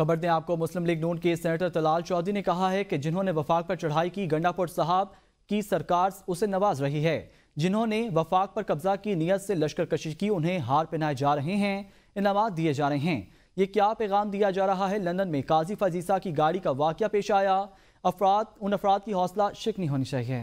खबर दें आपको मुस्लिम लीग नून के सेनेटर तलाल चौधरी ने कहा है कि जिन्होंने वफाक पर चढ़ाई की गंडापुर साहब की सरकार उसे नवाज रही है जिन्होंने वफाक पर कब्जा की नीयत से लश्कर कशिश की उन्हें हार पहनाए जा रहे हैं इनाम दिए जा रहे हैं ये क्या पैगाम दिया जा रहा है लंदन में काजी फजीसा की गाड़ी का वाक़ पेश आया अफराद उन अफराद की हौसला शिकनी होनी चाहिए